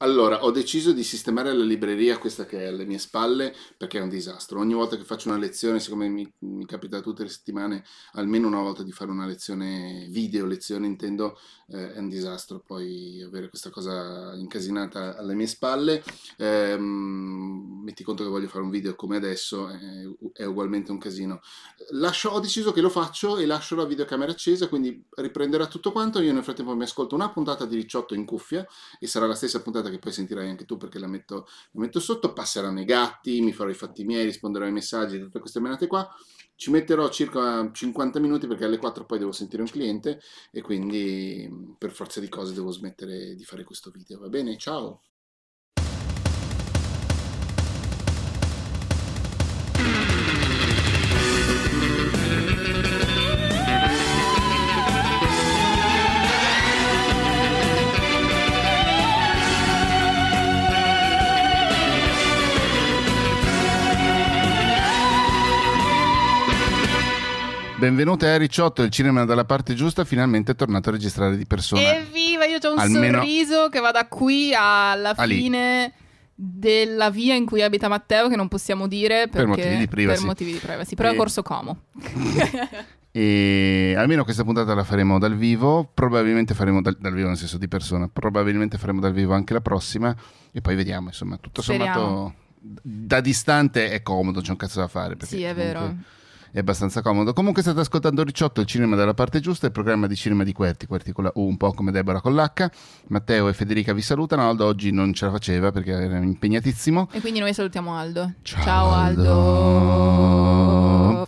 Allora, ho deciso di sistemare la libreria, questa che è alle mie spalle, perché è un disastro. Ogni volta che faccio una lezione, siccome mi, mi capita tutte le settimane, almeno una volta di fare una lezione video, lezione intendo, eh, è un disastro poi avere questa cosa incasinata alle mie spalle. Eh, metti conto che voglio fare un video come adesso, eh, è ugualmente un casino. Lascio, ho deciso che lo faccio e lascio la videocamera accesa, quindi riprenderà tutto quanto. Io nel frattempo mi ascolto una puntata di Ricciotto in cuffia e sarà la stessa puntata puntata che poi sentirai anche tu perché la metto, la metto sotto, passeranno i gatti, mi farò i fatti miei, risponderò ai messaggi, tutte queste menate qua. Ci metterò circa 50 minuti perché alle 4 poi devo sentire un cliente e quindi per forza di cose devo smettere di fare questo video, va bene? Ciao! Benvenuti a Ricciotto, il cinema dalla parte giusta, finalmente è tornato a registrare di persona. Evviva, io ho un Almeno... sorriso che va da qui alla a fine lì. della via in cui abita Matteo, che non possiamo dire perché, per, motivi di privacy. Per motivi di privacy, però e... è Corso Como. e almeno questa puntata la faremo dal vivo, probabilmente faremo dal, dal, vivo nel senso di persona, probabilmente faremo dal vivo anche la prossima e poi vediamo, insomma, tutto sommato da distante è comodo, c'è un cazzo da fare. Sì, è vero è abbastanza comodo. Comunque state ascoltando Ricciotto, il cinema dalla parte giusta, il programma di cinema di Querti, Querti con la U, un po' come Deborah con l'H. Matteo e Federica vi salutano, Aldo oggi non ce la faceva perché era impegnatissimo. E quindi noi salutiamo Aldo. Ciao, Ciao Aldo. Aldo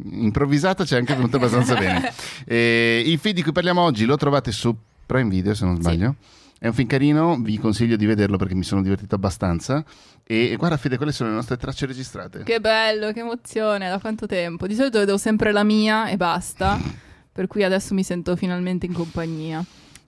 improvvisata ci è anche venuto abbastanza bene. E il film di cui parliamo oggi lo trovate su Prime Video, se non sbaglio. Sì. È un film carino, vi consiglio di vederlo perché mi sono divertito abbastanza. E, e guarda, Fede, quelle sono le nostre tracce registrate. Che bello, che emozione, da quanto tempo. Di solito vedo sempre la mia e basta, per cui adesso mi sento finalmente in compagnia.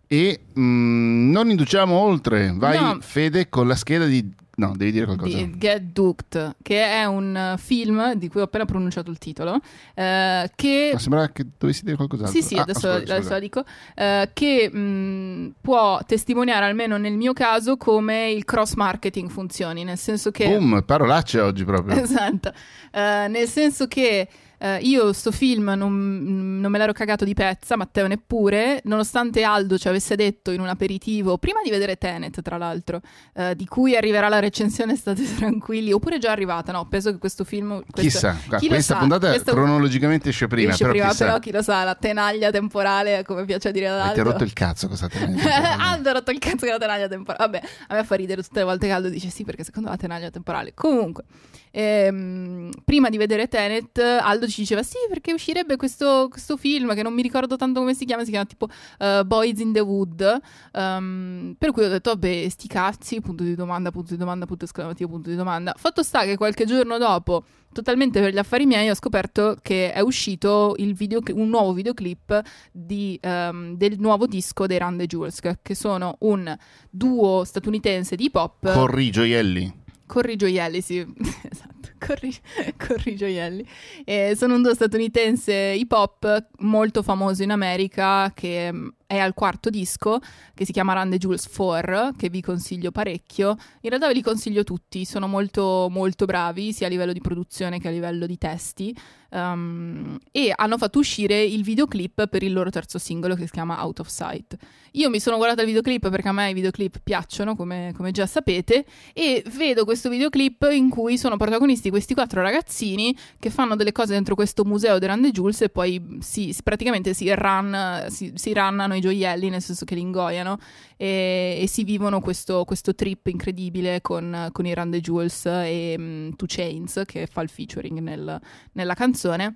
E mh, mm, non induciamo oltre, vai no. Fede con la scheda di No, devi dire qualcosa. Di Get Duked, che è un eh, film di cui ho appena pronunciato il titolo. Eh, che... Ma sembrava che dovessi dire qualcos'altro. Sì, sì, ah, adesso, ascolta, adesso ascolta. la dico. Eh, che mh, mm, può testimoniare, almeno nel mio caso, come il cross marketing funzioni. Nel senso che. Boom, parolacce oggi proprio. esatto. Eh, nel senso che. Eh, io sto film non, non, me l'ero cagato di pezza, Matteo neppure, nonostante Aldo ci avesse detto in un aperitivo, prima di vedere Tenet tra l'altro, eh, di cui arriverà la recensione state tranquilli, oppure già arrivata, no, penso che questo film... Questo, chissà, chi questa puntata questo, cronologicamente esce prima. Esce però, prima però chi lo sa, la tenaglia temporale, come piace dire ad Aldo. Ti ha rotto il cazzo questa tenaglia Aldo ha rotto il cazzo con la tenaglia temporale. Vabbè, a me fa ridere tutte le volte che Aldo dice sì perché secondo la tenaglia temporale. Comunque, ehm, prima di vedere Tenet, Aldo ci diceva sì perché uscirebbe questo, questo, film che non mi ricordo tanto come si chiama, si chiama tipo uh, Boys in the Wood, um, per cui ho detto vabbè sti cazzi, punto di domanda, punto di domanda, punto esclamativo, punto di domanda. Fatto sta che qualche giorno dopo, totalmente per gli affari miei, ho scoperto che è uscito video, un nuovo videoclip di, um, del nuovo disco dei Run Jules, che sono un duo statunitense di hip hop. Corri gioielli. Corri gioielli, sì. esatto. Corri, gioielli. Eh, sono un duo statunitense hip hop molto famoso in America che mm, è al quarto disco che si chiama Run Jules 4 che vi consiglio parecchio in realtà ve li consiglio tutti sono molto molto bravi sia a livello di produzione che a livello di testi um, e hanno fatto uscire il videoclip per il loro terzo singolo che si chiama Out of Sight io mi sono guardata il videoclip perché a me i videoclip piacciono come, come già sapete e vedo questo videoclip in cui sono protagonisti questi quattro ragazzini che fanno delle cose dentro questo museo di Run Jules e poi si, praticamente si, run, si, si runnano i gioielli, nel senso che li ingoiano e, e si vivono questo, questo, trip incredibile con, con i Rand the Jewels e um, Two Chains che fa il featuring nel, nella canzone.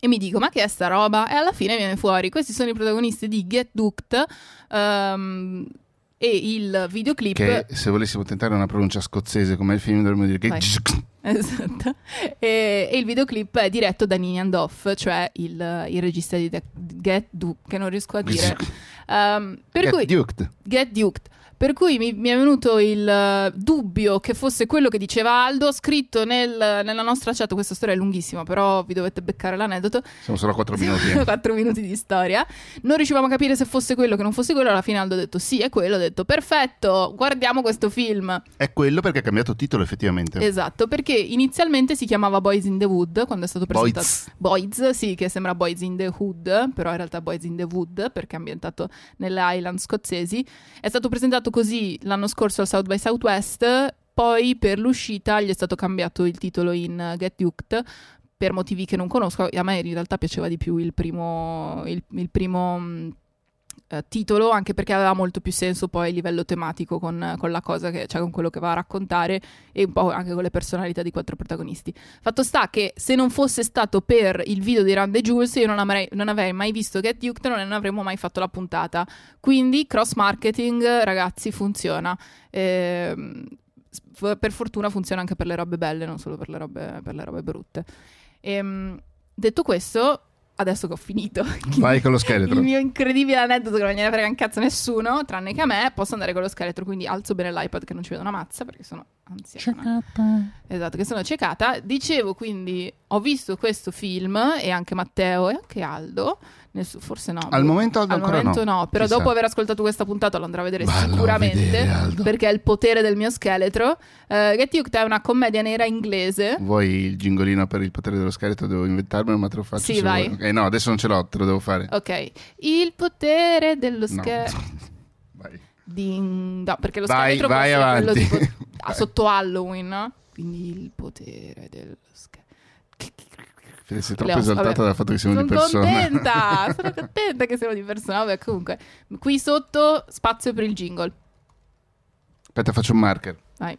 E mi dico, ma che è sta roba? E alla fine viene fuori, questi sono i protagonisti di Get Ducked. Um, e il videoclip. Che se volessimo tentare una pronuncia scozzese come il film, dovremmo dire che. Esatto. E, e, il videoclip è diretto da Nini Andoff, cioè il, il regista di The Get Duke, che non riesco a dire. Um, per Get cui, Duked. Get Duked. Per cui mi, mi è venuto il uh, dubbio che fosse quello che diceva Aldo, scritto nel, nella nostra chat. Questa storia è lunghissima, però vi dovete beccare l'aneddoto. Sono solo 4 minuti. Sono 4 minuti di storia. Non riuscivamo a capire se fosse quello che non fosse quello. Alla fine Aldo ha detto sì, è quello. Ho detto perfetto, guardiamo questo film. È quello perché ha cambiato titolo effettivamente. Esatto, perché inizialmente si chiamava Boys in the Wood quando è stato presentato. Boys. Boys, sì, che sembra Boys in the Hood, però in realtà Boys in the Wood perché è ambientato nelle Highland scozzesi. È stato presentato fatto così l'anno scorso al South by Southwest, poi per l'uscita gli è stato cambiato il titolo in Get Duked per motivi che non conosco, a me in realtà piaceva di più il primo, il, il primo mm, eh, titolo, anche perché aveva molto più senso poi a livello tematico con, con la cosa, che, cioè con quello che va a raccontare e un po' anche con le personalità di quattro protagonisti. Fatto sta che se non fosse stato per il video di Rand Jules io non, avrei, non avrei mai visto Get Duked e non avremmo mai fatto la puntata. Quindi cross marketing, ragazzi, funziona. Ehm, per fortuna funziona anche per le robe belle, non solo per le robe, per le robe brutte. Ehm, detto questo, adesso che ho finito, vai con lo scheletro. Il mio incredibile aneddoto che non gliene frega un cazzo a nessuno, tranne che a me, posso andare con lo scheletro. Quindi alzo bene l'iPad che non ci vedo una mazza perché sono anziana. Cecata. Esatto, che sono ciecata. Dicevo quindi, ho visto questo film e anche Matteo e anche Aldo, suo, forse no. Al momento Aldo al momento no, no però Chissà. dopo aver ascoltato questa puntata lo andrò a vedere Vallo sicuramente, vedere, perché è il potere del mio scheletro. Uh, Get Hooked è una commedia nera inglese. Vuoi il gingolino per il potere dello scheletro? Devo inventarmelo, ma te lo faccio. Sì, vai. Vuoi. Eh no, adesso non ce l'ho, te lo devo fare. Ok. Il potere dello scheletro. No. Ding. No, perché lo vai, scheletro vai, vai avanti. Tipo okay. sotto Halloween. Quindi il potere del scherzo. Cioè, sei troppo Leon, esaltata dal fatto che siamo di persona. Contenta, sono contenta che siamo di persona. Vabbè, comunque, qui sotto spazio per il jingle. Aspetta, faccio un marker. Vai.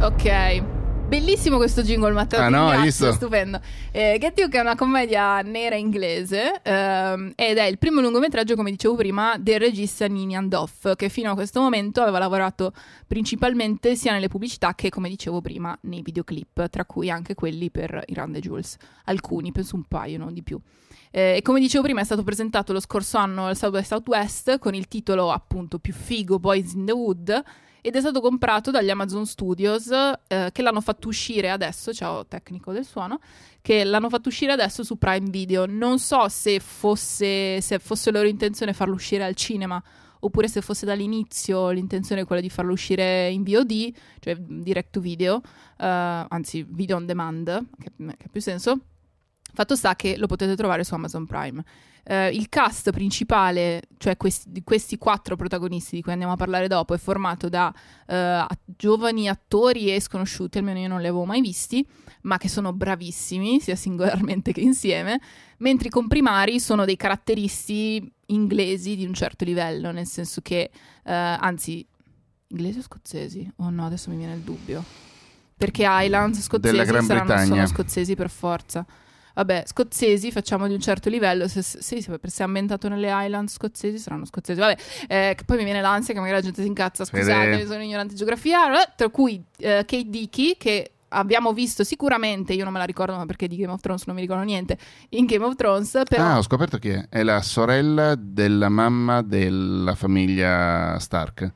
Ok. Bellissimo questo jingle, Matteo. Ah, no, visto. Stupendo. Eh, Get Duke è una commedia nera inglese ehm, ed è il primo lungometraggio, come dicevo prima, del regista Nini Andoff, che fino a questo momento aveva lavorato principalmente sia nelle pubblicità che, come dicevo prima, nei videoclip, tra cui anche quelli per i Irlande Jules. Alcuni, penso un paio, non di più. Eh, e come dicevo prima, è stato presentato lo scorso anno al South by Southwest con il titolo appunto più figo Boys in the Wood ed è stato comprato dagli Amazon Studios eh, che l'hanno fatto uscire adesso, ciao tecnico del suono, che l'hanno fatto uscire adesso su Prime Video. Non so se fosse, se fosse loro intenzione farlo uscire al cinema oppure se fosse dall'inizio l'intenzione quella di farlo uscire in VOD, cioè direct to video, uh, anzi video on demand, che, che ha più senso Fatto sta che lo potete trovare su Amazon Prime. Eh, il cast principale, cioè questi, questi, quattro protagonisti di cui andiamo a parlare dopo, è formato da eh, giovani attori e sconosciuti, almeno io non li avevo mai visti, ma che sono bravissimi, sia singolarmente che insieme, mentre i comprimari sono dei caratteristi inglesi di un certo livello, nel senso che, eh, anzi, inglesi o scozzesi? Oh no, adesso mi viene il dubbio. Perché Islands scozzesi saranno, sono scozzesi per forza vabbè, scozzesi facciamo di un certo livello, se, se, se, se è ambientato nelle Highlands scozzesi saranno scozzesi, vabbè, eh, che poi mi viene l'ansia che magari la gente si incazza, scusate, sono ignorante di geografia, tra cui eh, Kate Dickey che abbiamo visto sicuramente, io non me la ricordo ma perché di Game of Thrones non mi ricordo niente, in Game of Thrones però... Ah, ho scoperto chi è, è la sorella della mamma della famiglia Stark.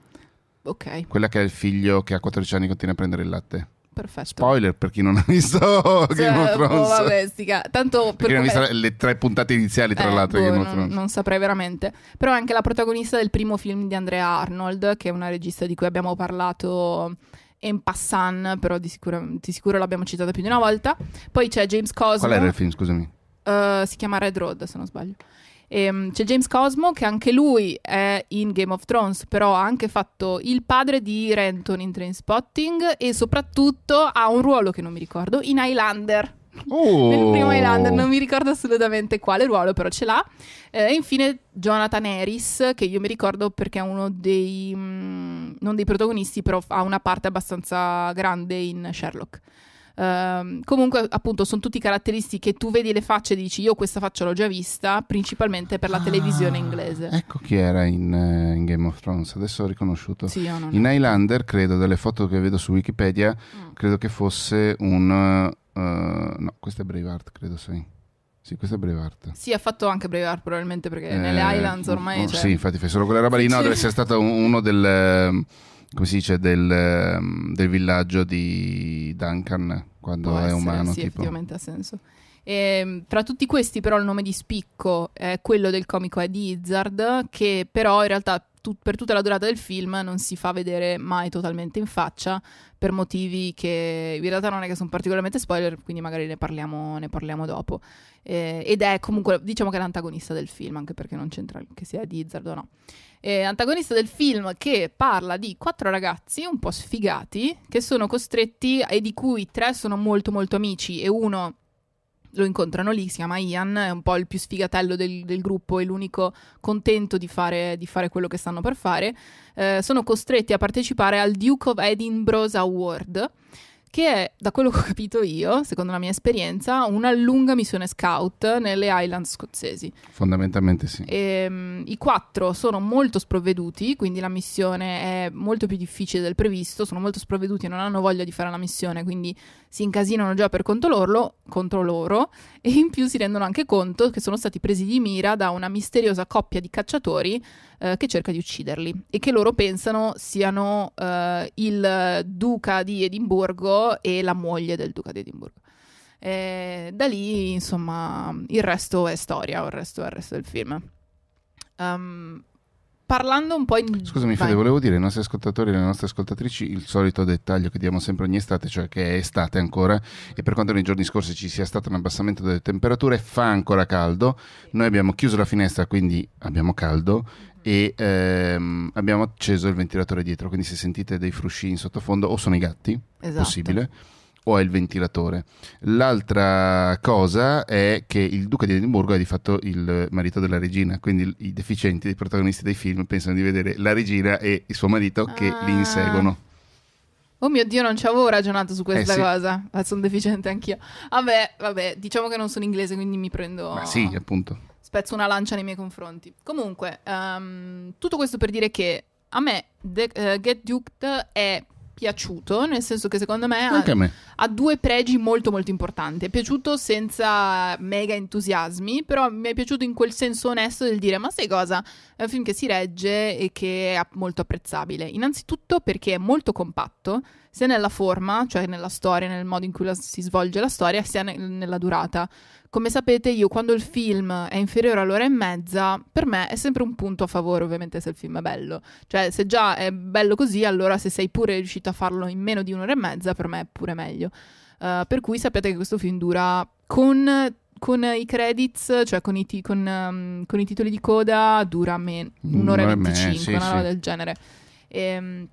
Ok. Quella che ha il figlio che a 14 anni continua a prendere il latte. Perfetto. Spoiler per chi non ha visto Game of cioè, boh, Thrones. Oh, vabbè, Tanto per chi non ha visto le tre puntate iniziali, tra eh, l'altro, boh, non, non, saprei veramente. Però è anche la protagonista del primo film di Andrea Arnold, che è una regista di cui abbiamo parlato in passant, però di sicuro, di sicuro l'abbiamo citata più di una volta. Poi c'è James Cosmo. Qual era il film, scusami? Uh, si chiama Red Road, se non sbaglio. E, ehm, c'è James Cosmo che anche lui è in Game of Thrones, però ha anche fatto il padre di Renton in Train Spotting e soprattutto ha un ruolo che non mi ricordo in Highlander. Oh. Nel primo Highlander, non mi ricordo assolutamente quale ruolo, però ce l'ha. Eh, e eh, infine Jonathan Harris, che io mi ricordo perché è uno dei, mh, mm, non dei protagonisti, però ha una parte abbastanza grande in Sherlock. Ehm, comunque, appunto, sono tutti caratteristiche che tu vedi le facce e dici io questa faccia l'ho già vista, principalmente per la ah, televisione inglese. Ecco chi era in, uh, in, Game of Thrones, adesso ho riconosciuto. Sì, in no. Highlander, credo, dalle foto che vedo su Wikipedia, mm. credo che fosse un... Uh, no, questo è Braveheart, credo sì. Sì, questo è Braveheart. Sì, ha fatto anche Braveheart probabilmente perché eh, nelle Highlands ormai... Oh, cioè... Sì, infatti fai solo quella roba lì, no, deve essere stato uno del come si dice, del, ehm, del villaggio di Duncan quando Può è essere, umano. Sì, tipo. effettivamente ha senso. E, ehm, tra tutti questi, però, il nome di spicco è quello del comico Eddie Izzard, che però in realtà tu- per tutta la durata del film non si fa vedere mai totalmente in faccia per motivi che in realtà non è che sono particolarmente spoiler, quindi magari ne parliamo, ne parliamo dopo. Eh, ed è comunque, diciamo che è l'antagonista del film, anche perché non c'entra che sia di Izzard o no. Eh, antagonista del film che parla di quattro ragazzi un po' sfigati che sono costretti e di cui tre sono molto molto amici e uno lo incontrano lì, si chiama Ian, è un po' il più sfigatello del, del gruppo e l'unico contento di fare, di fare, quello che stanno per fare, eh, sono costretti a partecipare al Duke of Edinburgh's Award, che è, da quello che ho capito io, secondo la mia esperienza, una lunga missione scout nelle Highlands scozzesi. Fondamentalmente sì. E, um, I quattro sono molto sprovveduti, quindi la missione è molto più difficile del previsto, sono molto sprovveduti e non hanno voglia di fare la missione, quindi si incasinano già per conto loro, contro loro e in più si rendono anche conto che sono stati presi di mira da una misteriosa coppia di cacciatori eh, che cerca di ucciderli e che loro pensano siano eh, il duca di Edimburgo e la moglie del duca di Edimburgo. E da lì, insomma, il resto è storia, il resto è il resto del film. Um, parlando un po' in... Scusami Fede, volevo dire ai nostri ascoltatori e alle nostre ascoltatrici il solito dettaglio che diamo sempre ogni estate, cioè che è estate ancora e per quanto nei giorni scorsi ci sia stato un abbassamento delle temperature, fa ancora caldo, noi abbiamo chiuso la finestra quindi abbiamo caldo e ehm, abbiamo acceso il ventilatore dietro, quindi se sentite dei frusci in sottofondo o sono i gatti, esatto. possibile o è il ventilatore. L'altra cosa è che il duca di Edimburgo è di fatto il marito della regina, quindi i deficienti, i protagonisti dei film, pensano di vedere la regina e il suo marito che ah. li inseguono. Oh mio Dio, non ci avevo ragionato su questa eh, sì. cosa. Ah, sono deficiente anch'io. Vabbè, vabbè, diciamo che non sono inglese, quindi mi prendo... Ma sì, appunto. Spezzo una lancia nei miei confronti. Comunque, um, tutto questo per dire che a me The, uh, Get Duked è piaciuto, nel senso che secondo me Anche ha, me ha due pregi molto molto importanti. È piaciuto senza mega entusiasmi, però mi è piaciuto in quel senso onesto del dire ma sai cosa? È un film che si regge e che è molto apprezzabile. Innanzitutto perché è molto compatto, sia nella forma, cioè nella storia, nel modo in cui la, si svolge la storia, sia ne, nella durata. Come sapete io quando il film è inferiore all'ora e mezza, per me è sempre un punto a favore ovviamente se il film è bello. Cioè se già è bello così, allora se sei pure riuscito a farlo in meno di un'ora e mezza, per me è pure meglio. Uh, per cui sappiate che questo film dura con, con i credits, cioè con i, ti, con, um, con i, titoli di coda, dura men- un'ora e 25, sì, roba sì. del genere. E, ehm,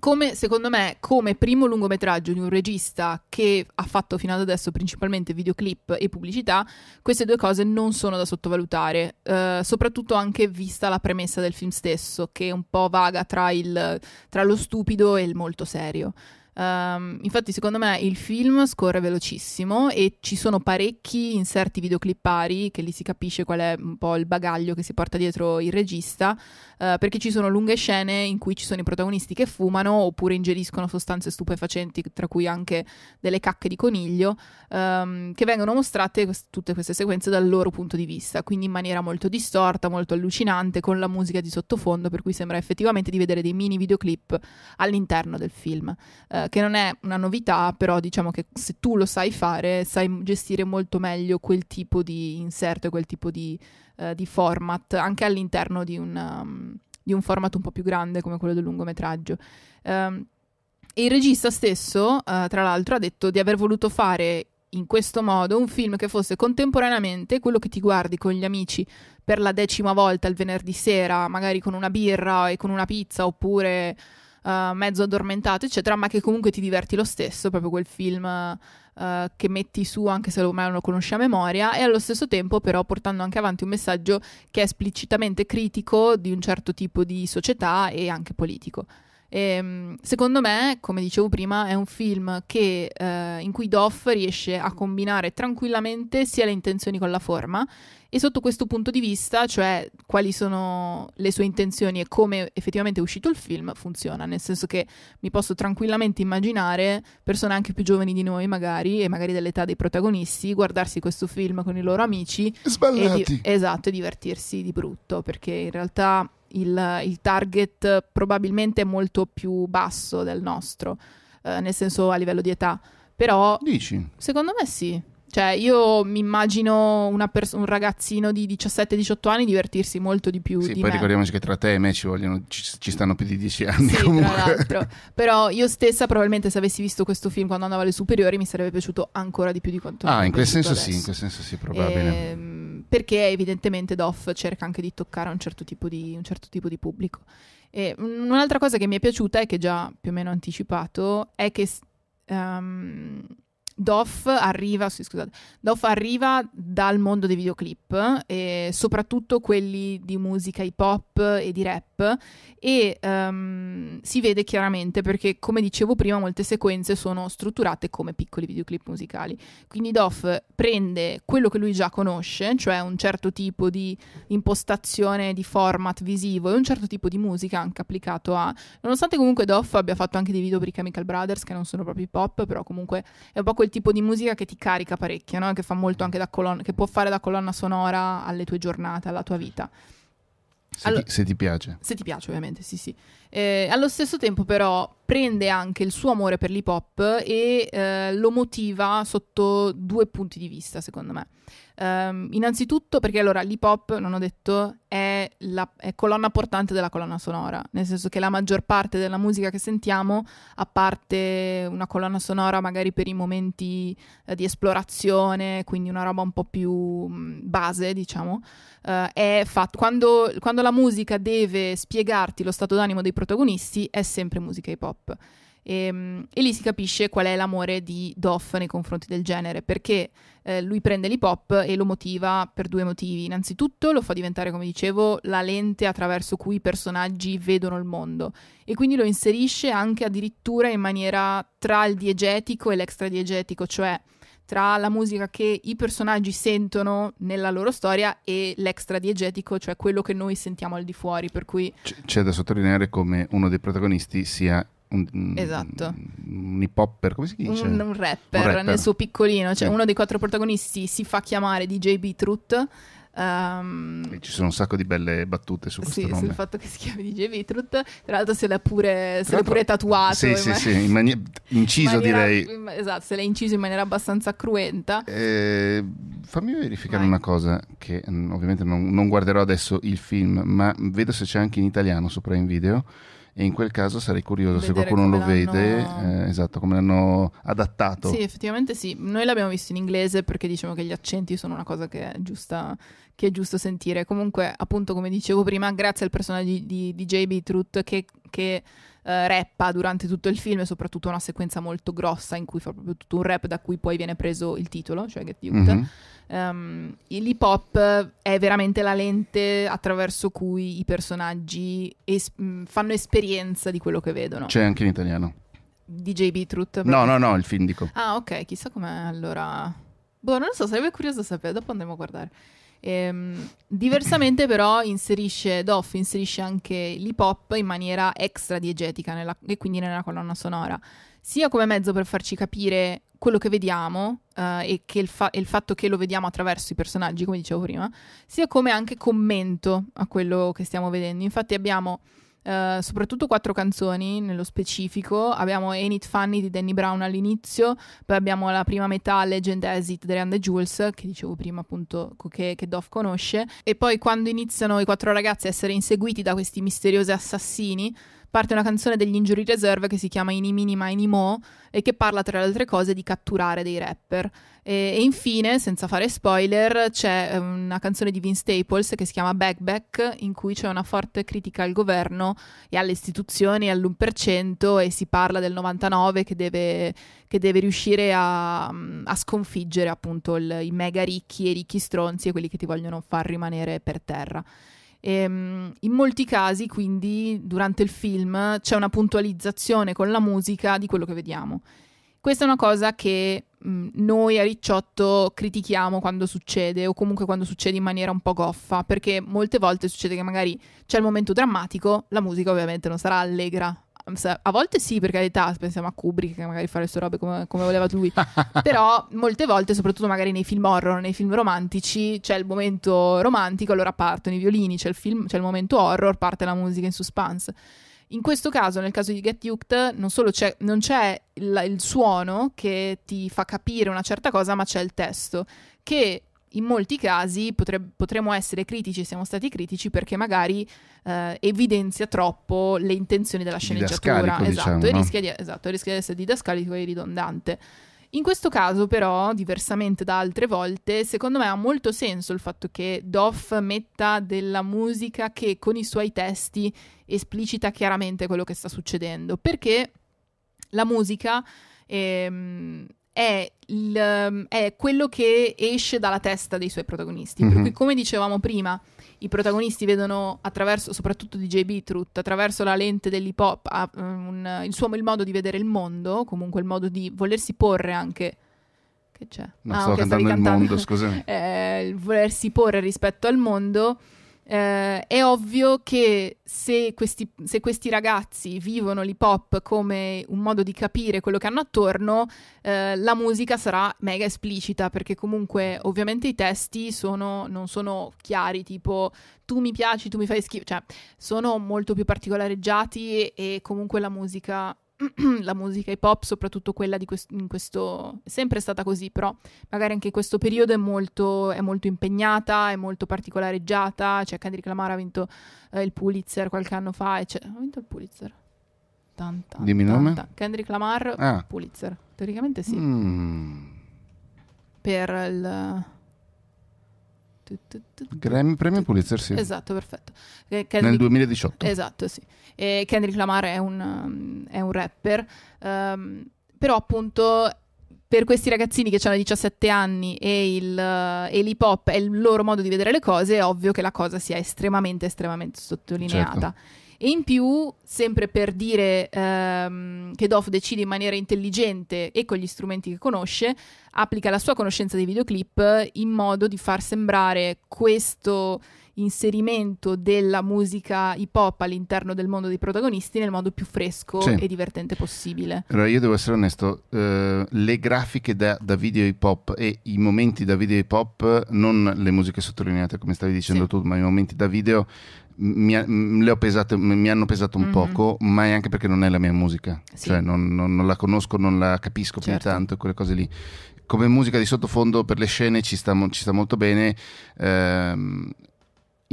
come, secondo me, come primo lungometraggio di un regista che ha fatto fino ad adesso principalmente videoclip e pubblicità, queste due cose non sono da sottovalutare, eh, soprattutto anche vista la premessa del film stesso, che è un po' vaga tra, il, tra lo stupido e il molto serio. Um, infatti, secondo me il film scorre velocissimo e ci sono parecchi inserti videoclippari che lì si capisce qual è un po' il bagaglio che si porta dietro il regista, uh, perché ci sono lunghe scene in cui ci sono i protagonisti che fumano oppure ingeriscono sostanze stupefacenti, tra cui anche delle cacche di coniglio, um, che vengono mostrate quest- tutte queste sequenze dal loro punto di vista, quindi in maniera molto distorta, molto allucinante, con la musica di sottofondo, per cui sembra effettivamente di vedere dei mini videoclip all'interno del film. Uh, che non è una novità, però diciamo che se tu lo sai fare, sai gestire molto meglio quel tipo di inserto e quel tipo di, eh, di, format, anche all'interno di un, um, di un, format un po' più grande come quello del lungometraggio. Um, e il regista stesso, uh, tra l'altro, ha detto di aver voluto fare in questo modo un film che fosse contemporaneamente quello che ti guardi con gli amici per la decima volta il venerdì sera, magari con una birra e con una pizza oppure uh, mezzo addormentato, eccetera, ma che comunque ti diverti lo stesso, proprio quel film uh, che metti su anche se ormai non lo conosci a memoria, e allo stesso tempo però portando anche avanti un messaggio che è esplicitamente critico di un certo tipo di società e anche politico. E, ehm, secondo me, come dicevo prima, è un film che, eh, in cui Doff riesce a combinare tranquillamente sia le intenzioni con la forma e sotto questo punto di vista, cioè quali sono le sue intenzioni e come effettivamente è uscito il film, funziona, nel senso che mi posso tranquillamente immaginare persone anche più giovani di noi magari e magari dell'età dei protagonisti guardarsi questo film con i loro amici Sballati. e di- esatto, e divertirsi di brutto, perché in realtà il, il target probabilmente è molto più basso del nostro, eh, nel senso a livello di età. Però Dici? secondo me sì. Cioè, io mi immagino pers- un ragazzino di 17-18 anni divertirsi molto di più. Sì, di poi me. ricordiamoci che tra te e me ci, vogliono, ci, ci stanno più di 10 anni. Sì, comunque. tra l'altro. Però io stessa, probabilmente, se avessi visto questo film quando andavo alle superiori, mi sarebbe piaciuto ancora di più di quanto. Ah, in quel senso adesso. sì, in quel senso sì, probabile. Ehm, perché evidentemente Doff cerca anche di toccare un certo tipo di, un certo tipo di pubblico. E un'altra cosa che mi è piaciuta e che già più o meno anticipato è che. Um, Doff arriva, sì, scusate, Doff arriva dal mondo dei videoclip, e eh, soprattutto quelli di musica hip hop e di rap, e um, si vede chiaramente perché, come dicevo prima, molte sequenze sono strutturate come piccoli videoclip musicali. Quindi Doff prende quello che lui già conosce, cioè un certo tipo di impostazione di format visivo e un certo tipo di musica anche applicato a... Nonostante comunque Doff abbia fatto anche dei video per i Chemical Brothers, che non sono proprio hip hop, però comunque è un po' quel tipo di musica che ti carica parecchio, no? che fa molto mm. anche da colonna, che può fare da colonna sonora alle tue giornate, alla tua vita. Se, allora, ti, se ti piace. Se ti piace, ovviamente, sì, sì. Eh, allo stesso tempo però prende anche il suo amore per l'hip hop e eh, lo motiva sotto due punti di vista, secondo me. Um, innanzitutto perché allora l'hip hop, non ho detto, è, la, è colonna portante della colonna sonora, nel senso che la maggior parte della musica che sentiamo, a parte una colonna sonora magari per i momenti eh, di esplorazione, quindi una roba un po' più mh, mm, base, diciamo, eh, è fatta quando, quando la musica deve spiegarti lo stato d'animo dei protagonisti è sempre musica hip hop. E, ehm, e, lì si capisce qual è l'amore di Doff nei confronti del genere, perché eh, lui prende l'hip hop e lo motiva per due motivi. Innanzitutto lo fa diventare, come dicevo, la lente attraverso cui i personaggi vedono il mondo e quindi lo inserisce anche addirittura in maniera tra il diegetico e l'extradiegetico, cioè tra la musica che i personaggi sentono nella loro storia e l'extra diegetico, cioè quello che noi sentiamo al di fuori. Per cui... C- c'è da sottolineare come uno dei protagonisti sia un, mm, esatto. un hip hopper, come si dice? Un, un, rapper, un, rapper, nel suo piccolino, cioè sì. uno dei quattro protagonisti si fa chiamare DJ Beatroot Um, ci sono un sacco di belle battute su questo sì, nome. sul fatto che si chiami DJ Vitrut. Tra l'altro se l'ha pure, se l'ha pure tatuato. Sì, sì, man- sì, in mani- inciso in maniera, direi. esatto, se l'ha inciso in maniera abbastanza cruenta. Eh, fammi verificare Vai. una cosa che mm, ovviamente non, non guarderò adesso il film, ma vedo se c'è anche in italiano sopra in video e in quel caso sarei curioso se qualcuno lo vede, eh, esatto, come l'hanno adattato. Sì, effettivamente sì, noi l'abbiamo visto in inglese perché diciamo che gli accenti sono una cosa che è, giusta, che è giusto sentire. Comunque, appunto, come dicevo prima, grazie al personaggio di, di, di JB Truth che, che eh, rappa durante tutto il film, e soprattutto una sequenza molto grossa in cui fa proprio tutto un rap da cui poi viene preso il titolo, cioè Get Youth. Mm-hmm. Ehm, um, l'hip hop è veramente la lente attraverso cui i personaggi es- mm, fanno esperienza di quello che vedono. C'è anche in italiano. DJ Beatrut? No, no, no, il film dico. Ah, ok, chissà com'è allora. Boh, non lo so, sarebbe curioso sapere, dopo andremo a guardare. Ehm, diversamente però inserisce, Doff inserisce anche l'hip hop in maniera extra diegetica nella, e quindi nella colonna sonora, sia come mezzo per farci capire quello che vediamo eh, e, che il fa- e il fatto che lo vediamo attraverso i personaggi, come dicevo prima, sia come anche commento a quello che stiamo vedendo. Infatti abbiamo eh, soprattutto quattro canzoni nello specifico. Abbiamo Ain't It Funny di Danny Brown all'inizio, poi abbiamo la prima metà Legend Exit di Rand Jules, che dicevo prima appunto che, che Dov conosce, e poi quando iniziano i quattro ragazzi a essere inseguiti da questi misteriosi assassini parte una canzone degli Injury Reserve che si chiama Ini Mini Mini Mo e che parla tra le altre cose di catturare dei rapper. E, e, infine, senza fare spoiler, c'è ehm, una canzone di Vince Staples che si chiama Back Back in cui c'è una forte critica al governo e alle istituzioni, all'1% e si parla del 99 che deve, che deve riuscire a, a, sconfiggere appunto il, i mega ricchi e i ricchi stronzi e quelli che ti vogliono far rimanere per terra. E, ehm, in molti casi, quindi, durante il film c'è una puntualizzazione con la musica di quello che vediamo. Questa è una cosa che mh, mm, noi a Ricciotto critichiamo quando succede o comunque quando succede in maniera un po' goffa, perché molte volte succede che magari c'è il momento drammatico, la musica ovviamente non sarà allegra, Ehm, a volte sì, per carità, pensiamo a Kubrick che magari fa le sue robe come, come voleva lui, però molte volte, soprattutto magari nei film horror, nei film romantici, c'è il momento romantico, allora partono i violini, c'è il, film, c'è il momento horror, parte la musica in suspense. In questo caso, nel caso di Get Yuked, non solo c'è, non c'è il, il, suono che ti fa capire una certa cosa, ma c'è il testo che in molti casi potre- potremmo essere critici, siamo stati critici perché magari eh, evidenzia troppo le intenzioni della sceneggiatura. Esatto, diciamo, esatto, e rischia di, esatto, rischia di essere didascalico e ridondante. In questo caso, però, diversamente da altre volte, secondo me ha molto senso il fatto che Doff metta della musica che con i suoi testi esplicita chiaramente quello che sta succedendo, perché la musica ehm, è, il, ehm, è quello che esce dalla testa dei suoi protagonisti. Mm-hmm. Per mhm. cui, come dicevamo prima, i protagonisti vedono attraverso, soprattutto J.B. Truth, attraverso la lente dell'hip hop, ehm, il, il modo di vedere il mondo, comunque il modo di volersi porre anche che c'è? Non ah, sto okay, cantando, cantando il mondo, scusami. Eh, volersi porre rispetto al mondo eh, è ovvio che se questi, se questi ragazzi vivono l'hip hop come un modo di capire quello che hanno attorno, eh, la musica sarà mega esplicita perché comunque ovviamente i testi sono, non sono chiari, tipo tu mi piaci, tu mi fai schifo, cioè sono molto più particolareggiati e, e comunque la musica la musica hip hop, soprattutto quella di quest- in questo... è sempre stata così, però magari anche in questo periodo è molto, è molto impegnata, è molto particolareggiata, cioè Kendrick Lamar ha vinto eh, il Pulitzer qualche anno fa, ecc. ha vinto il Pulitzer. Tanta, Dimmi il nome. Kendrick Lamar, ah. Pulitzer, teoricamente sì. Mm. Per il... Grammy Premio Pulitzer, sì. Esatto, perfetto. Eh, Kendrick, Nel 2018. Esatto, sì. E Kendrick Lamar è un, um, è un rapper, um, però appunto per questi ragazzini che hanno 17 anni e, il, e l'hip hop è il loro modo di vedere le cose, è ovvio che la cosa sia estremamente, estremamente sottolineata. Certo. E in più, sempre per dire ehm, che Doff decide in maniera intelligente e con gli strumenti che conosce, applica la sua conoscenza dei videoclip in modo di far sembrare questo inserimento della musica hip hop all'interno del mondo dei protagonisti nel modo più fresco sì. e divertente possibile. Allora io devo essere onesto, eh, le grafiche da, da, video hip hop e i momenti da video hip hop, non le musiche sottolineate come stavi dicendo sì. tu, ma i momenti da video mi, pesate, mi, hanno pesato un mm-hmm. poco, ma è anche perché non è la mia musica, sì. cioè non, non, non, la conosco, non la capisco certo. più tanto, quelle cose lì. Come musica di sottofondo per le scene ci sta, ci sta molto bene. Ehm,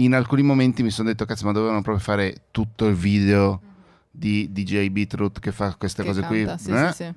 in alcuni momenti mi sono detto, cazzo, ma dovevano proprio fare tutto il video mm-hmm. di DJ Beatroot che fa queste che cose canta, qui. Sì, eh? sì, sì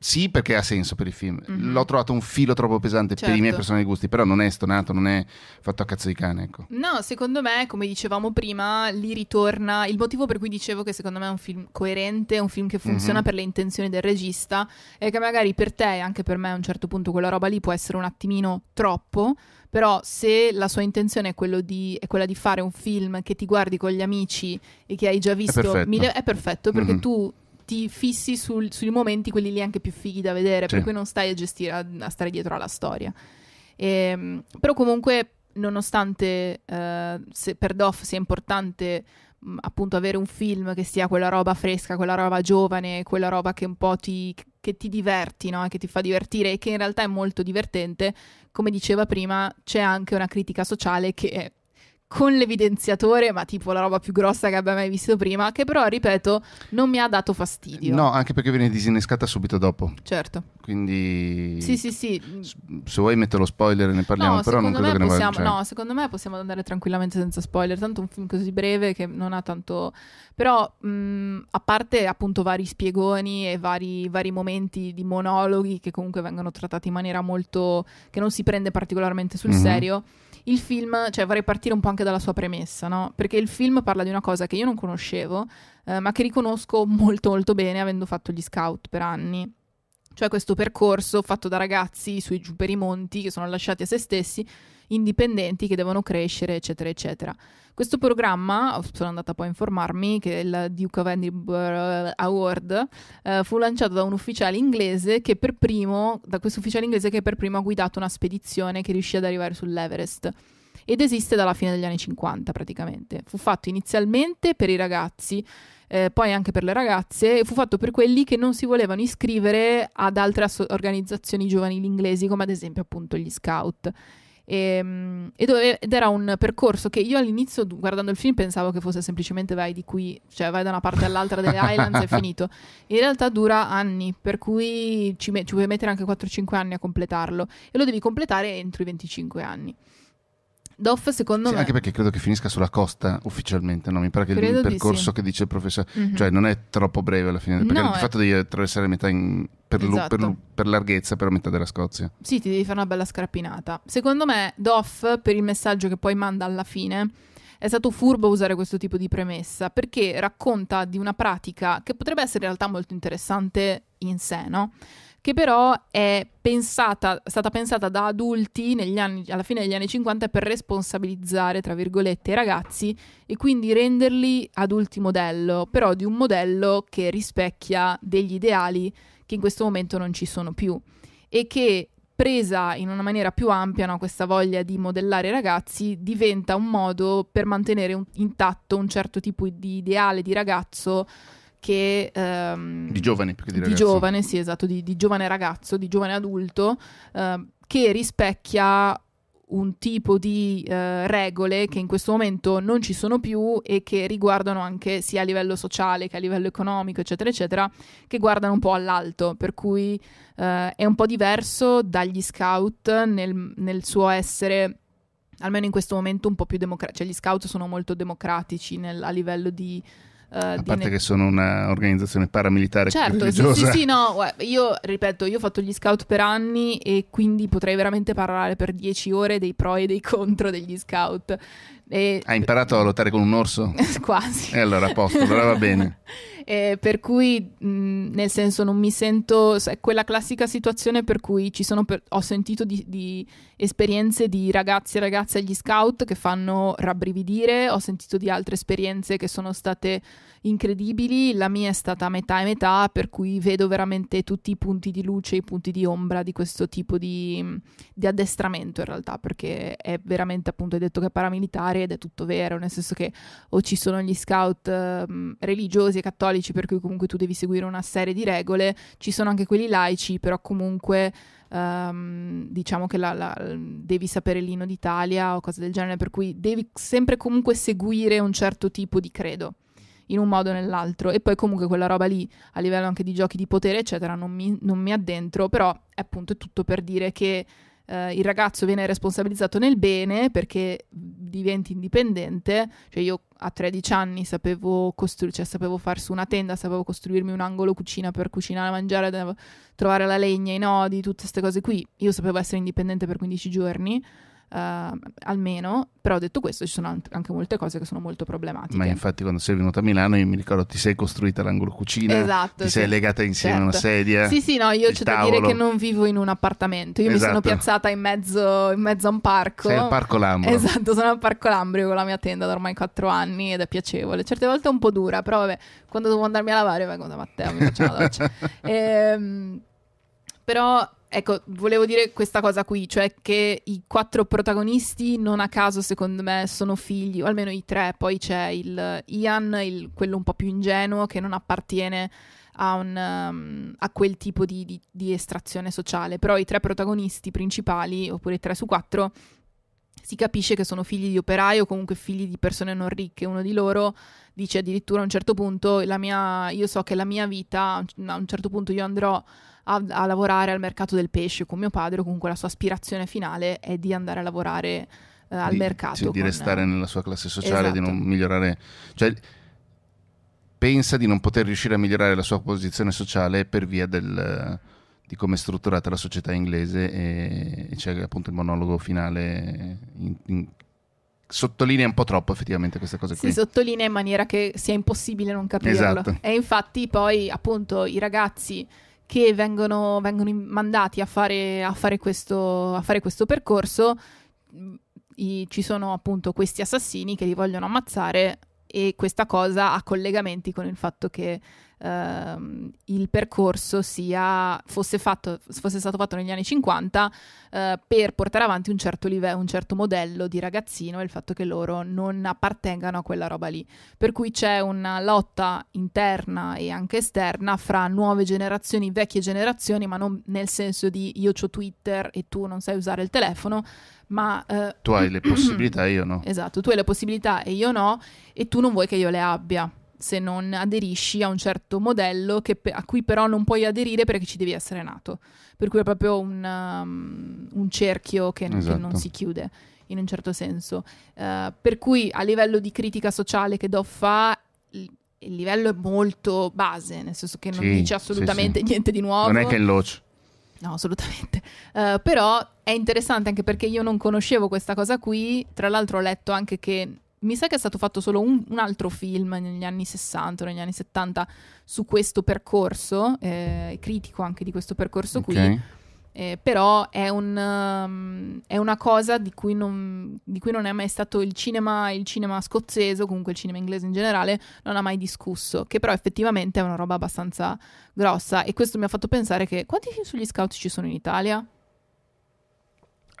sì, perché ha senso per il film. Mm-hmm. L'ho trovato un filo troppo pesante certo. per i miei certo. personali gusti, però non è stonato, non è fatto a cazzo di cane. Ecco. No, secondo me, come dicevamo prima, lì ritorna. Il motivo per cui dicevo che secondo me è un film coerente, un film che funziona mm-hmm. per le intenzioni del regista, è che magari per te e anche per me a un certo punto quella roba lì può essere un attimino troppo. Però se la sua intenzione è, di, è quella di fare un film che ti guardi con gli amici e che hai già visto è perfetto, mille, è perfetto perché mm-hmm. tu ti fissi sul, sui momenti, quelli lì anche più fighi da vedere, sì. per cui non stai a gestire, a, a stare dietro alla storia. E, ehm, però comunque, nonostante eh, se, per Doff sia importante mm, appunto avere un film che sia quella roba fresca, quella roba giovane, quella roba che un po' ti, che ti diverti, no? che ti fa divertire e che in realtà è molto divertente, come diceva prima c'è anche una critica sociale che è con l'evidenziatore, ma tipo la roba più grossa che abbia mai visto prima, che però, ripeto, non mi ha dato fastidio. No, anche perché viene disinnescata subito dopo. Certo. Quindi... Sì, sì, sì. Se vuoi metto lo spoiler e ne parliamo, no, però non credo che ne vada, cioè... No, secondo me possiamo andare tranquillamente senza spoiler, tanto un film così breve che non ha tanto... Però, mh, a parte appunto vari spiegoni e vari, vari momenti di monologhi che comunque vengono trattati in maniera molto... che non si prende particolarmente sul mm-hmm. serio il film, cioè vorrei partire un po' anche dalla sua premessa, no? Perché il film parla di una cosa che io non conoscevo, eh, ma che riconosco molto molto bene avendo fatto gli scout per anni cioè questo percorso fatto da ragazzi sui giù per i monti che sono lasciati a se stessi, indipendenti che devono crescere, eccetera, eccetera. Questo programma, sono andata poi a informarmi, che è il Duke of Edinburgh Award, eh, fu lanciato da un ufficiale inglese che per primo, da questo ufficiale inglese che per primo ha guidato una spedizione che riuscì ad arrivare sull'Everest ed esiste dalla fine degli anni 50 praticamente. Fu fatto inizialmente per i ragazzi eh, poi anche per le ragazze, e fu fatto per quelli che non si volevano iscrivere ad altre asso- organizzazioni giovanili inglesi, come ad esempio appunto gli scout. Ehm, e, ed era un percorso che io all'inizio, guardando il film, pensavo che fosse semplicemente vai di qui, cioè vai da una parte all'altra delle Highlands e è finito. In realtà dura anni, per cui ci, me- ci puoi mettere anche 4-5 anni a completarlo e lo devi completare entro i 25 anni. Doff, secondo sì, me. Anche perché credo che finisca sulla costa ufficialmente, no? Mi pare che credo il percorso sì. che dice il professore, mm-hmm. cioè non è troppo breve alla fine, perché no, di fatto è... devi attraversare metà in... per, esatto. lu... Per, per, larghezza, però metà della Scozia. Sì, ti devi fare una bella scarpinata. Secondo me, Doff, per il messaggio che poi manda alla fine, è stato furbo usare questo tipo di premessa perché racconta di una pratica che potrebbe essere in realtà molto interessante in sé, no? che però è pensata, stata pensata da adulti anni, alla fine degli anni 50 per responsabilizzare, tra virgolette, i ragazzi e quindi renderli adulti modello, però di un modello che rispecchia degli ideali che in questo momento non ci sono più e che presa in una maniera più ampia no, questa voglia di modellare i ragazzi diventa un modo per mantenere un, intatto un certo tipo di ideale di ragazzo che... Ehm, di giovane, perché di, di giovane, sì, esatto, di, di, giovane ragazzo, di giovane adulto, eh, che rispecchia un tipo di eh, regole che in questo momento non ci sono più e che riguardano anche sia a livello sociale che a livello economico, eccetera, eccetera, che guardano un po' all'alto, per cui eh, è un po' diverso dagli scout nel, nel, suo essere, almeno in questo momento, un po' più democratico. Cioè gli scout sono molto democratici nel, a livello di eh, a parte ne- che sono un'organizzazione paramilitare certo sì, sì, sì no io ripeto io ho fatto gli scout per anni e quindi potrei veramente parlare per dieci ore dei pro e dei contro degli scout e... hai imparato a lottare con un orso? quasi e allora a posto allora va bene eh, per cui mh, nel senso non mi sento, è quella classica situazione per cui ci sono per, ho sentito di, di, esperienze di ragazzi e ragazze agli scout che fanno rabbrividire, ho sentito di altre esperienze che sono state incredibili, la mia è stata metà e metà, per cui vedo veramente tutti i punti di luce, i punti di ombra di questo tipo di, di addestramento in realtà, perché è veramente appunto, è detto che è paramilitare ed è tutto vero, nel senso che o ci sono gli scout eh, religiosi e cattolici, per cui comunque tu devi seguire una serie di regole, ci sono anche quelli laici, però comunque... Um, diciamo che la, la, devi sapere l'ino d'Italia o cose del genere, per cui devi sempre comunque seguire un certo tipo di credo in un modo o nell'altro. E poi comunque quella roba lì, a livello anche di giochi di potere, eccetera, non mi, non mi addentro, però è appunto tutto per dire che eh, il ragazzo viene responsabilizzato nel bene perché diventi indipendente. Cioè io a 13 anni sapevo, costru- cioè sapevo far su una tenda, sapevo costruirmi un angolo cucina per cucinare, mangiare, trovare la legna, i nodi, tutte queste cose qui. Io sapevo essere indipendente per 15 giorni. Uh, almeno, però detto questo ci sono anche molte cose che sono molto problematiche. Ma infatti quando sei venuta a Milano io mi ricordo ti sei costruita l'angolo cucina, esatto, ti sì. sei legata insieme certo. a una certo. sedia. Sì, sì, no, io c'è tavolo. da dire che non vivo in un appartamento, io esatto. mi sono esatto. piazzata in mezzo, in mezzo, a un parco. Sei al Parco Lambro. Esatto, sono al Parco Lambro con la mia tenda da ormai 4 anni ed è piacevole. Certe volte è un po' dura, però vabbè, quando devo andarmi a lavare vengo da Matteo, mi faccio la doccia. ehm, però ecco, volevo dire questa cosa qui, cioè che i quattro protagonisti non a caso secondo me sono figli, o almeno i tre, poi c'è il Ian, il, quello un po' più ingenuo che non appartiene a, un, um, a quel tipo di, di, di, estrazione sociale, però i tre protagonisti principali, oppure tre su quattro, si capisce che sono figli di operai o comunque figli di persone non ricche, uno di loro dice addirittura a un certo punto, mia, io so che la mia vita, a un certo punto io andrò a, a, lavorare al mercato del pesce con mio padre, comunque la sua aspirazione finale è di andare a lavorare eh, al di, mercato. Sì, con... Di restare nella sua classe sociale, esatto. di non esatto. migliorare... Cioè, pensa di non poter riuscire a migliorare la sua posizione sociale per via del, di come è strutturata la società inglese e, e c'è appunto il monologo finale in, in sottolinea un po' troppo effettivamente queste cose qui. Si sottolinea in maniera che sia impossibile non capirlo. Esatto. E infatti poi appunto i ragazzi che vengono, vengono mandati a fare, a, fare questo, a fare, questo, percorso, i, ci sono appunto questi assassini che li vogliono ammazzare e questa cosa ha collegamenti con il fatto che ehm, il percorso sia, fosse, fatto, fosse, stato fatto negli anni 50 eh, per portare avanti un certo, livello, un certo modello di ragazzino e il fatto che loro non appartengano a quella roba lì. Per cui c'è una lotta interna e anche esterna fra nuove generazioni, vecchie generazioni, ma non nel senso di io ho Twitter e tu non sai usare il telefono, ma... Eh, tu hai le possibilità e io no. Esatto, tu hai le possibilità e io no, e tu non vuoi che io le abbia se non aderisci a un certo modello che, a cui però non puoi aderire perché ci devi essere nato. Per cui è proprio un, um, un cerchio che, esatto. che, non esatto. si chiude in un certo senso. Uh, per cui a livello di critica sociale che Do fa, il, il livello è molto base, nel senso che non sì, dice assolutamente sì, sì. niente di nuovo. Non è che è loce. No, assolutamente. Uh, però è interessante anche perché io non conoscevo questa cosa qui. Tra l'altro ho letto anche che mi sa che è stato fatto solo un, un altro film negli anni 60 o negli anni 70 su questo percorso, eh, critico anche di questo percorso okay. qui eh, però è, un, um, è, una cosa di cui, non, di cui non è mai stato il cinema, il cinema scozzese o comunque il cinema inglese in generale, non ha mai discusso, che però effettivamente è una roba abbastanza grossa e questo mi ha fatto pensare che quanti film sugli scout ci sono in Italia?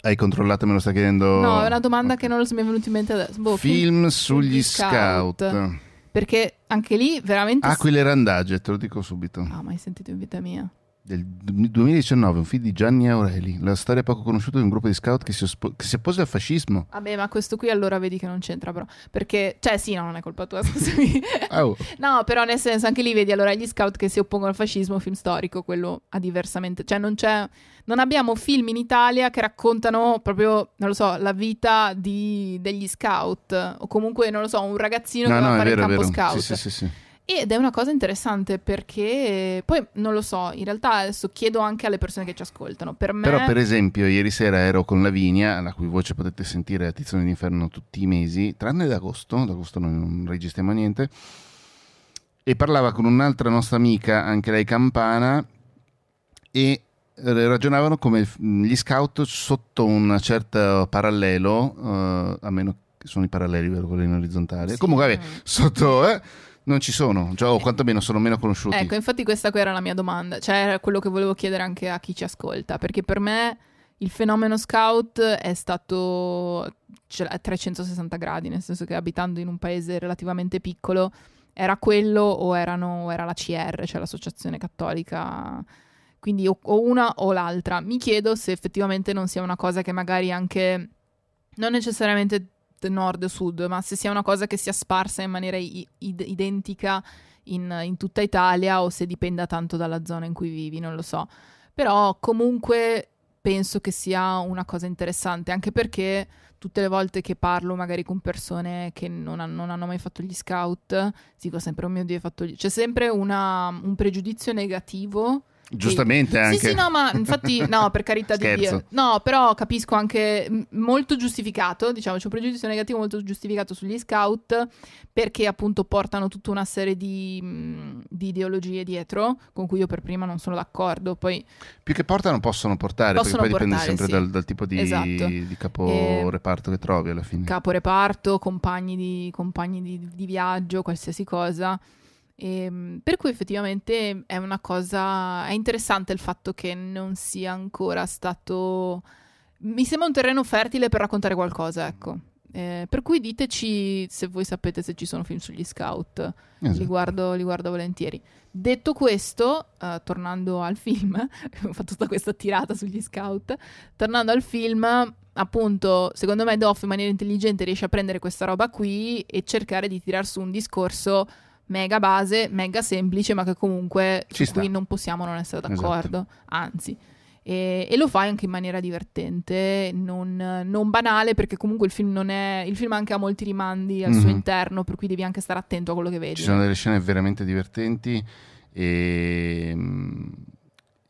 Hai controllato me lo sta chiedendo? No, è una domanda okay. che non mi è venuta in mente adesso. Boh, film, film, sugli, scout. scout. Perché anche lì veramente... Aquile ah, si... Randagge, te lo dico subito. No, ah, mai sentito in vita mia del 2019, un film di Gianni Aureli, la storia poco conosciuta di un gruppo di scout che si, ospo- che si oppose al fascismo. Vabbè, ah ma questo qui allora vedi che non c'entra, però. Perché, cioè, sì, no, non è colpa tua, scusami. Ah, oh. no, però nel senso, anche lì vedi allora gli scout che si oppongono al fascismo, film storico, quello ha diversamente. Cioè, non c'è. Non abbiamo film in Italia che raccontano proprio, non lo so, la vita di, degli scout. O comunque, non lo so, un ragazzino no, che no, va a fare vero, campo vero. scout. Sì, sì, sì. sì. Ed è una cosa interessante perché poi non lo so, in realtà adesso chiedo anche alle persone che ci ascoltano. Per me... Però, per esempio, ieri sera ero con Lavinia, la cui voce potete sentire a Tizione d'Inferno tutti i mesi, tranne ad agosto, ad agosto non registriamo niente. E parlava con un'altra nostra amica, anche lei campana, e ragionavano come gli scout sotto un certo parallelo, uh, a meno che sono i paralleli, quello in orizzontale, sì, comunque vabbè, mm. sotto... Eh, non ci sono, già, o quantomeno sono meno conosciuti. Ecco, infatti questa qui era la mia domanda, cioè era quello che volevo chiedere anche a chi ci ascolta, perché per me il fenomeno scout è stato cioè, a 360 gradi, nel senso che abitando in un paese relativamente piccolo era quello o, erano, era la CR, cioè l'Associazione Cattolica quindi o, una o l'altra. Mi chiedo se effettivamente non sia una cosa che magari anche non necessariamente nord-sud, ma se sia una cosa che sia sparsa in maniera i- identica in, in tutta Italia o se dipenda tanto dalla zona in cui vivi, non lo so. Però comunque penso che sia una cosa interessante, anche perché tutte le volte che parlo magari con persone che non, han- non hanno mai fatto gli scout, dico sempre, oh mio Dio, hai fatto gli... C'è sempre una, un pregiudizio negativo Giustamente anche. Sì, sì, no, ma infatti, no, per carità di Dio. No, però capisco anche molto giustificato, diciamo, c'è un pregiudizio negativo molto giustificato sugli scout perché appunto portano tutta una serie di, di ideologie dietro con cui io per prima non sono d'accordo. Poi... Più che portano possono portare, possono perché poi portare, dipende sempre sì. dal, dal, tipo di, esatto. di caporeparto eh, che trovi alla fine. Caporeparto, compagni di, compagni di, di viaggio, qualsiasi cosa. E, ehm, per cui effettivamente è una cosa, è interessante il fatto che non sia ancora stato, mi sembra un terreno fertile per raccontare qualcosa, mm. ecco. Eh, per cui diteci se voi sapete se ci sono film sugli scout, esatto. li, guardo, li, guardo, volentieri. Detto questo, eh, tornando al film, ho fatto tutta questa tirata sugli scout, tornando al film, appunto, secondo me Doff in maniera intelligente riesce a prendere questa roba qui e cercare di tirar su un discorso mega base, mega semplice, ma che comunque Ci su sta. cui non possiamo non essere esatto. d'accordo, esatto. anzi. E, e, lo fai anche in maniera divertente, non, non banale, perché comunque il film, non è, il film anche ha molti rimandi al mm-hmm. suo mhm. interno, per cui devi anche stare attento a quello che vedi. Ci sono delle scene veramente divertenti e ehm,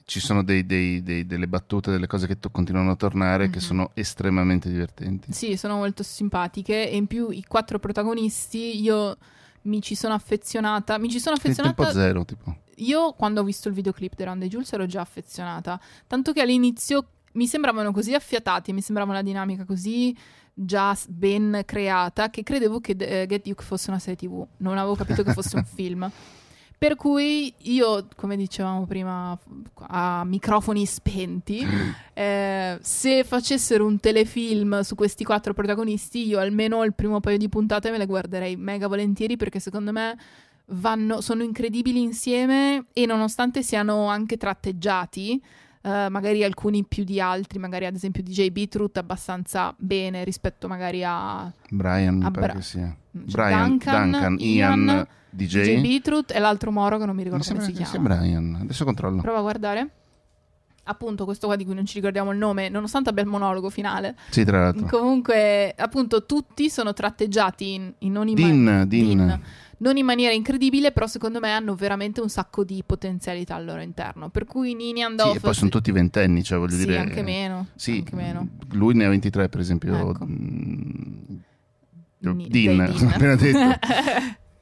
ci sono dei, dei, dei, delle battute, delle cose che to- continuano a tornare mm-hmm. che mhm. sono estremamente divertenti. Sì, sono molto simpatiche e in più i quattro protagonisti, io mi ci sono affezionata. Mi ci sono affezionata. Tipo tempo zero, tipo. Io quando ho visto il videoclip di Randy Jules ero già affezionata. Tanto che all'inizio mi sembravano così affiatati, mi sembrava una dinamica così già ben creata che credevo che eh, Get Duke fosse una serie TV. Non avevo capito che fosse un film. Per cui io, come dicevamo prima, a microfoni spenti, eh, se facessero un telefilm su questi quattro protagonisti, io almeno il primo paio di puntate me le guarderei mega volentieri perché secondo me vanno, sono incredibili insieme e nonostante siano anche tratteggiati, eh, magari alcuni più di altri, magari ad esempio DJ Beatroot abbastanza bene rispetto magari a Brian, mi a pare Bra- che sia. Cioè Brian, Duncan, Duncan Ian, DJ. DJ Beatroot e l'altro Moro che non mi ricordo mi come si chiama. Sia Brian, adesso controllo. Prova a guardare appunto questo qua di cui non ci ricordiamo il nome, nonostante abbia il monologo finale. Sì, tra l'altro. Comunque, appunto, tutti sono tratteggiati in, in ogni din, man- din. Din. Non in maniera incredibile, però secondo me hanno veramente un sacco di potenzialità al loro interno. Per cui Nini andò. Sì, e poi sono tutti ventenni, cioè voglio sì, dire. Anche meno. Sì, anche meno. Lui ne ha 23, per esempio. Ecco. Mm, din, Din. appena detto.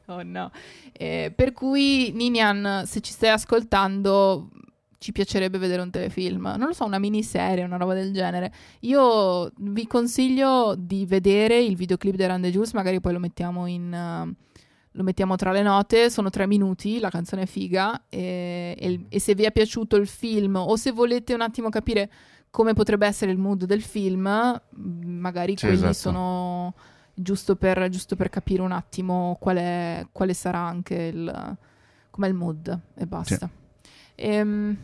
oh no. Eh, per cui Ninian, se ci stai ascoltando, ci piacerebbe vedere un telefilm, non lo so, una miniserie, una roba del genere. Io vi consiglio di vedere il videoclip di Rande Jules, magari poi lo mettiamo in... Uh, lo mettiamo tra le note, sono tre minuti, la canzone è figa e, e, e, se vi è piaciuto il film o se volete un attimo capire come potrebbe essere il mood del film, mm, magari sì, quelli esatto. sono giusto per, giusto per, capire un attimo qual è, quale sarà anche il, com'è il mood e basta. Sì. Ehm,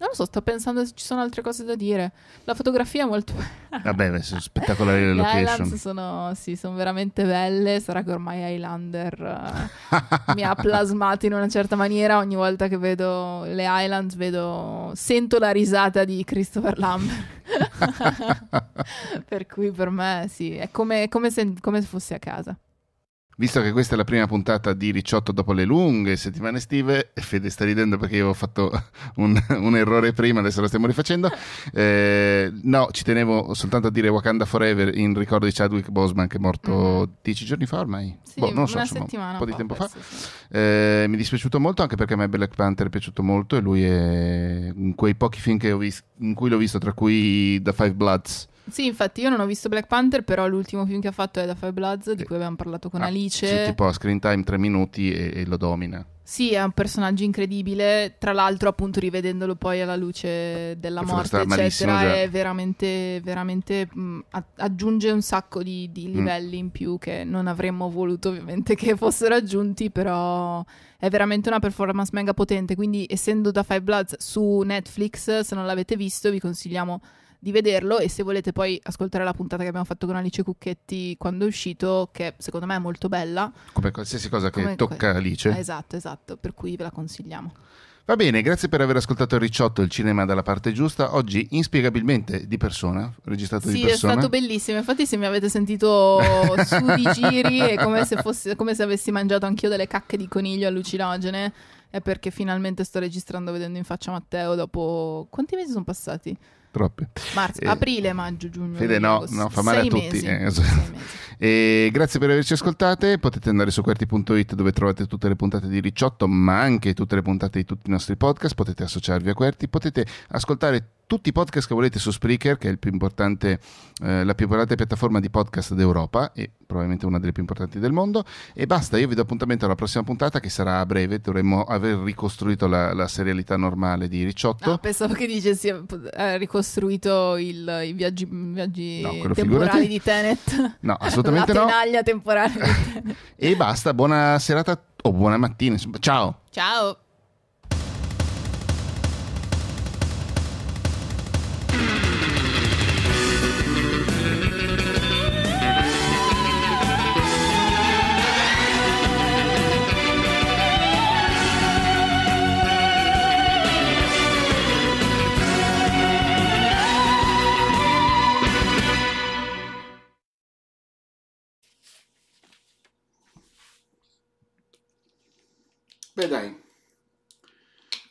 non lo so, sto pensando se ci sono altre cose da dire. La fotografia è molto bella. Vabbè, beh, sono spettacolari le location. sono, sì, sono veramente belle. Sarà che ormai Highlander uh, mi ha plasmato in una certa maniera. Ogni volta che vedo le Highlands vedo, sento la risata di Christopher Lambert. per cui per me sì, è come, come, se, come se fossi a casa visto che questa è la prima puntata di Ricciotto dopo le lunghe settimane estive, Fede sta ridendo perché io ho fatto un, un errore prima, adesso lo stiamo rifacendo, eh, no, ci tenevo soltanto a dire Wakanda Forever in ricordo di Chadwick Boseman che è morto mm. dieci giorni fa ormai, sì, boh, non so, insomma, un po' di tempo fa, Eh, mi è dispiaciuto molto anche perché a me Black Panther è piaciuto molto e lui è in quei pochi film che ho visto, in cui l'ho visto, tra cui The Five Bloods, sì, infatti io non ho visto Black Panther, però l'ultimo film che ha fatto è Da Five Bloods, di cui abbiamo parlato con ah, Alice. Sì, tipo a screen time tre minuti e, e, lo domina. Sì, è un personaggio incredibile, tra l'altro appunto rivedendolo poi alla luce della morte, eccetera, cioè. è veramente, veramente mh, mm, aggiunge un sacco di, di mm. livelli mm. in più che non avremmo voluto ovviamente che fossero aggiunti, però è veramente una performance mega potente, quindi essendo da Five Bloods su Netflix, se non l'avete visto vi consigliamo di vederlo e se volete poi ascoltare la puntata che abbiamo fatto con Alice Cucchetti quando è uscito, che secondo me è molto bella. Come qualsiasi cosa che Come tocca que- Alice. Esatto, esatto, per cui ve la consigliamo. Va bene, grazie per aver ascoltato il Ricciotto, il cinema dalla parte giusta. Oggi inspiegabilmente di persona, registrato sì, di persona. Sì, è stato bellissimo. Infatti, se mi avete sentito su di giri, è come se, fossi, come se avessi mangiato anch'io delle cacche di coniglio allucinogene. È perché finalmente sto registrando vedendo in faccia Matteo dopo. Quanti mesi sono passati? troppe. Marzo, eh, aprile, maggio, giugno. Fede, no, no, fa male a tutti. Eh, esatto. Eh, grazie per averci ascoltate. Potete andare su QWERTY.it dove trovate tutte le puntate di Ricciotto, ma anche tutte le puntate di tutti i nostri podcast. Potete associarvi a QWERTY. Potete ascoltare tutti i podcast che volete su Spreaker, che è più eh, la più importante piattaforma di podcast d'Europa e probabilmente una delle più importanti del mondo. E basta, io vi do appuntamento alla prossima puntata che sarà a breve, dovremmo aver ricostruito la, la serialità normale di Ricciotto. Ah, pensavo che dicessi ha ricostruito il, i viaggi, viaggi no, temporali di Tenet. No, assolutamente la no. La temporale di Tenet. e basta, buona serata o buona mattina. Ciao. Ciao. beh dai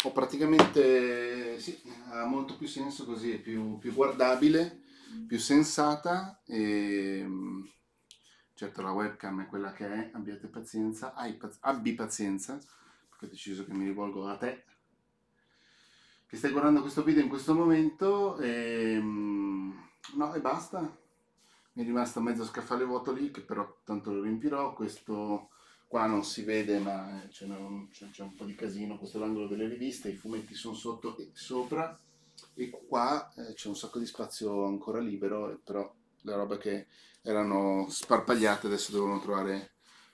ho praticamente sì, ha molto più senso così è più, più guardabile più sensata e mm, certo la webcam è quella che è abbiate pazienza paz abbi pazienza perché ho deciso che mi rivolgo a te che stai guardando questo video in questo momento e mm, no e basta mi è rimasto mezzo scaffale vuoto lì che però tanto lo riempirò questo qua non si vede ma eh, c'è un, c'è un po' di casino, questo è l'angolo delle riviste, i fumetti sono sotto e sopra e qua eh, c'è un sacco di spazio ancora libero, eh, però le robe che erano sparpagliate adesso devono trovare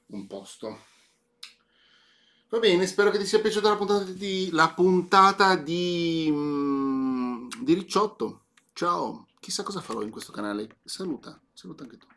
un posto. Va bene, spero che ti sia piaciuta la puntata di, la puntata di, mm, di Ricciotto. Ciao, chissà cosa farò in questo canale. Saluta, saluta anche tu.